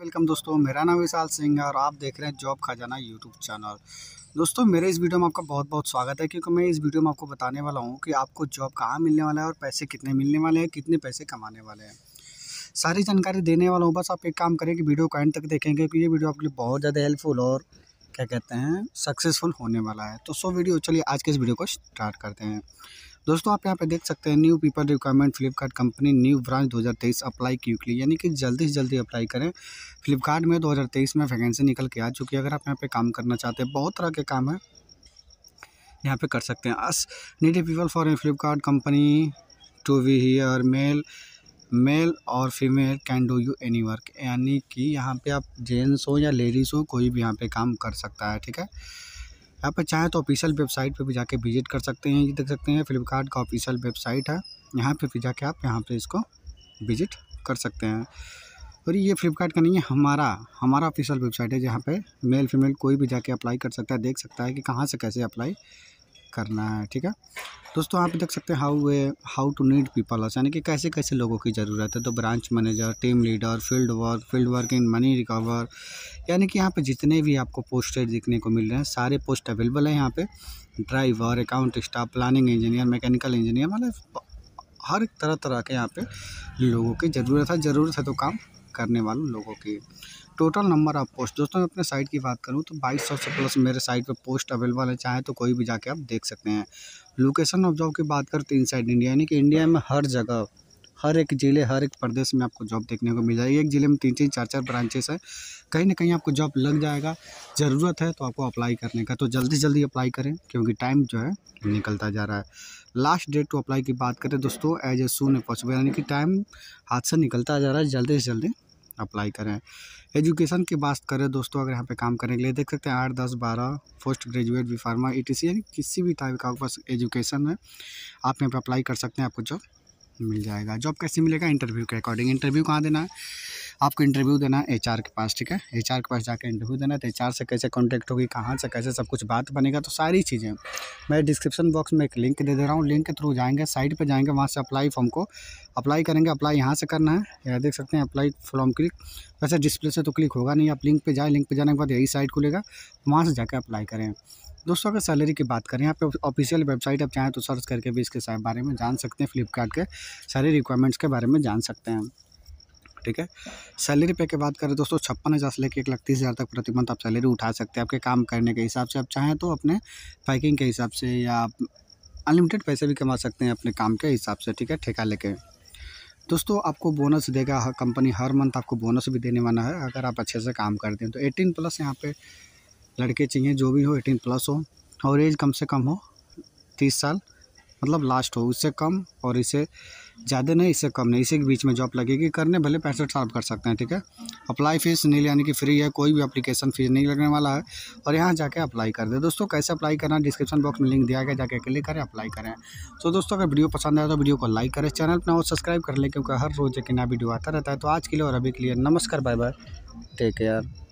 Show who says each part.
Speaker 1: welcome दोस्तों मेरा नाम विशाल सिंह है और आप देख रहे हैं जॉब खजाना यूट्यूब चैनल दोस्तों मेरे इस वीडियो में आपका बहुत बहुत स्वागत है क्योंकि मैं इस वीडियो में आपको बताने वाला हूँ कि आपको जॉब कहाँ मिलने वाला है और पैसे कितने मिलने वाले हैं कितने पैसे कमाने वाले हैं सारी जानकारी देने वाला हूँ बस आप एक काम करें कि वीडियो का एंड तक देखेंगे क्योंकि ये वीडियो आपके लिए बहुत ज़्यादा हेल्पफुल और क्या कहते हैं सक्सेसफुल होने वाला है तो सो वीडियो चलिए आज के इस वीडियो को स्टार्ट करते हैं दोस्तों आप यहाँ पे देख सकते हैं new people requirement Flipkart company new branch 2023 apply की यानी कि जल्दी से जल्दी अप्लाई करें फ्लिपकार्ट में 2023 में वैकेंसी निकल के आ चुकी है अगर आप यहाँ पे काम करना चाहते हैं बहुत तरह के काम है यहाँ पे कर सकते हैं us needy people for Flipkart company to we here male male और female can do you any work यानी कि यहाँ पे आप जेंट्स हो या लेडीज़ हो कोई भी यहाँ पे काम कर सकता है ठीक है यहाँ पर चाहें तो ऑफिशियल वेबसाइट पर भी जाके विजिट कर सकते हैं ये देख सकते हैं फ्लिपकार्ट का ऑफिशियल वेबसाइट है यहाँ पर भी जाके आप यहाँ पर इसको विजिट कर सकते हैं और ये फ्लिपकार्ट का नहीं है हमारा हमारा ऑफिशियल वेबसाइट है जहाँ पे मेल फीमेल कोई भी जाके अप्लाई कर सकता है देख सकता है कि कहाँ से कैसे अप्लाई करना है ठीक है दोस्तों आप देख सकते हैं how we how to need people यानी कि कैसे कैसे लोगों की ज़रूरत है तो branch manager team leader field work field work in money recover यानी कि यहाँ पे जितने भी आपको पोस्टेड देखने को मिल रहे हैं सारे पोस्ट अवेलेबल हैं यहाँ पे driver account staff planning engineer mechanical engineer मतलब हर तरह तरह के यहाँ पर लोगों की ज़रूरत है ज़रूरत है तो काम करने वाले लोगों की टोटल नंबर ऑफ पोस्ट दोस्तों अपने साइट की बात करूँ तो बाईस सौ से प्लस मेरे साइट पर पोस्ट अवेलेबल है चाहे तो कोई भी जाके आप देख सकते हैं लोकेशन ऑफ जॉब की बात कर तो इन साइड इंडिया यानी कि इंडिया में हर जगह हर एक ज़िले हर एक प्रदेश में आपको जॉब देखने को मिल जाएगी एक ज़िले में तीन तीन चार चार ब्रांचेस है कहीं ना कहीं आपको जॉब लग जाएगा ज़रूरत है तो आपको अप्लाई करने का तो जल्दी जल्दी अप्लाई करें क्योंकि टाइम जो है निकलता जा रहा है लास्ट डेट टू अप्लाई की बात करें दोस्तों एज ए सून पॉसिबल यानी कि टाइम हाथ से निकलता जा रहा है जल्दी से जल्दी अप्लाई करें एजुकेशन की बात करें दोस्तों अगर यहाँ पे काम करने के लिए देख सकते हैं आठ दस बारह post graduate B pharma E यानी किसी भी टाइप का बस एजुकेशन है आप यहाँ पर अप्लाई कर सकते हैं आपको जॉब मिल जाएगा जॉब कैसे मिलेगा इंटरव्यू के अकॉर्डिंग इंटरव्यू कहाँ देना है आपको इंटरव्यू देना है एच के पास ठीक है एच के पास जाकर इंटरव्यू देना है तो एच से कैसे कॉन्टैक्ट होगी कहाँ से कैसे सब कुछ बात बनेगा तो सारी चीज़ें मैं डिस्क्रिप्शन बॉक्स में एक लिंक दे दे रहा हूँ लिंक के थ्रू जाएंगे साइट पर जाएंगे वहाँ से अप्लाई फॉर्म को अप्लाई करेंगे अप्लाई यहाँ से करना है या देख सकते हैं अप्लाई फॉर्म क्लिक वैसे डिस्प्ले से तो क्लिक होगा नहीं आप लिंक पर जाएँ लिंक पर जाने के बाद यही साइट खुलेगा वहाँ से जाकर अप्लाई करें दोस्तों अगर सैलरी की बात करें यहाँ पे ऑफिशियल वेबसाइट आप चाहें तो सर्च करके भी इसके बारे में जान सकते हैं फ्लिपकार्ट के सारे रिक्वायरमेंट्स के बारे में जान सकते हैं ठीक है सैलरी पे की बात करें दोस्तों छप्पन हज़ार से लेकर एक लाख तीस हज़ार तक प्रति मंथ आप सैलरी उठा सकते हैं आपके काम करने के हिसाब से आप चाहें तो अपने पैकिंग के हिसाब से या अनलिमिटेड पैसे भी कमा सकते हैं अपने काम के हिसाब से ठीक है ठेका लेके दोस्तों आपको बोनस देगा कंपनी हर मंथ आपको बोनस भी देने वाला है अगर आप अच्छे से काम करते हैं तो एटीन प्लस यहाँ पर लड़के चाहिए जो भी हो एटीन प्लस हो और एज कम से कम हो तीस साल मतलब लास्ट हो उससे कम और इससे ज़्यादा नहीं इससे कम नहीं इसी के बीच में जॉब लगेगी करने भले पैंसठ साल कर सकते हैं ठीक है अप्लाई फीस नील यानी कि फ्री है कोई भी अप्लीकेशन फ़ीस नहीं लगने वाला है और यहाँ जाके अप्लाई कर दे दोस्तों कैसे अप्लाई करना डिस्क्रिप्शन बॉक्स में लिंक दिया गया जाके क्लिक करें अप्लाई करें तो दोस्तों अगर वीडियो पसंद आया तो वीडियो को लाइक करें चैनल पर और सब्सक्राइब कर लें क्योंकि हर रोज़ एक नया वीडियो आता रहता है तो आज के लिए और अभी के लिए नमस्कार बाय बाय टेक केयर